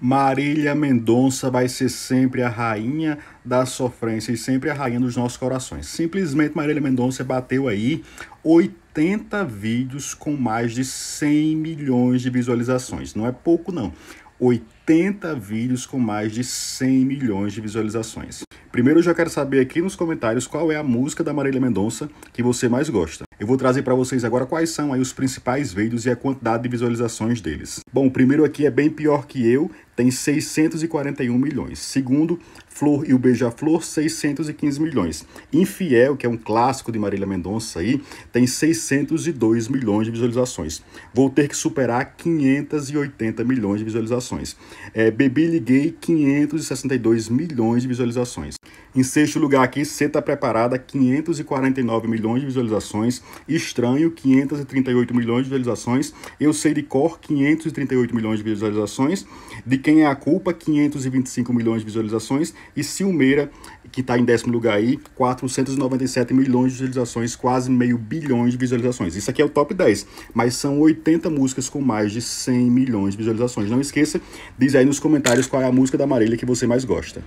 Marília Mendonça vai ser sempre a rainha da sofrência e sempre a rainha dos nossos corações. Simplesmente Marília Mendonça bateu aí 80 vídeos com mais de 100 milhões de visualizações. Não é pouco não. 80 vídeos com mais de 100 milhões de visualizações. Primeiro eu já quero saber aqui nos comentários qual é a música da Marília Mendonça que você mais gosta. Eu vou trazer para vocês agora quais são aí os principais vídeos e a quantidade de visualizações deles. Bom, o primeiro aqui é bem pior que eu, tem 641 milhões. Segundo, Flor e o Beija-Flor, 615 milhões. Infiel, que é um clássico de Marília Mendonça aí, tem 602 milhões de visualizações. Vou ter que superar 580 milhões de visualizações. É, Bebi Liguei, 562 milhões de visualizações. Em sexto lugar aqui, Cê tá Preparada, 549 milhões de visualizações. Estranho, 538 milhões de visualizações. Eu Sei de Cor, 538 milhões de visualizações. De quem é a Culpa, 525 milhões de visualizações. E Silmeira, que está em décimo lugar aí, 497 milhões de visualizações, quase meio bilhão de visualizações. Isso aqui é o top 10, mas são 80 músicas com mais de 100 milhões de visualizações. Não esqueça, diz aí nos comentários qual é a música da Marília que você mais gosta.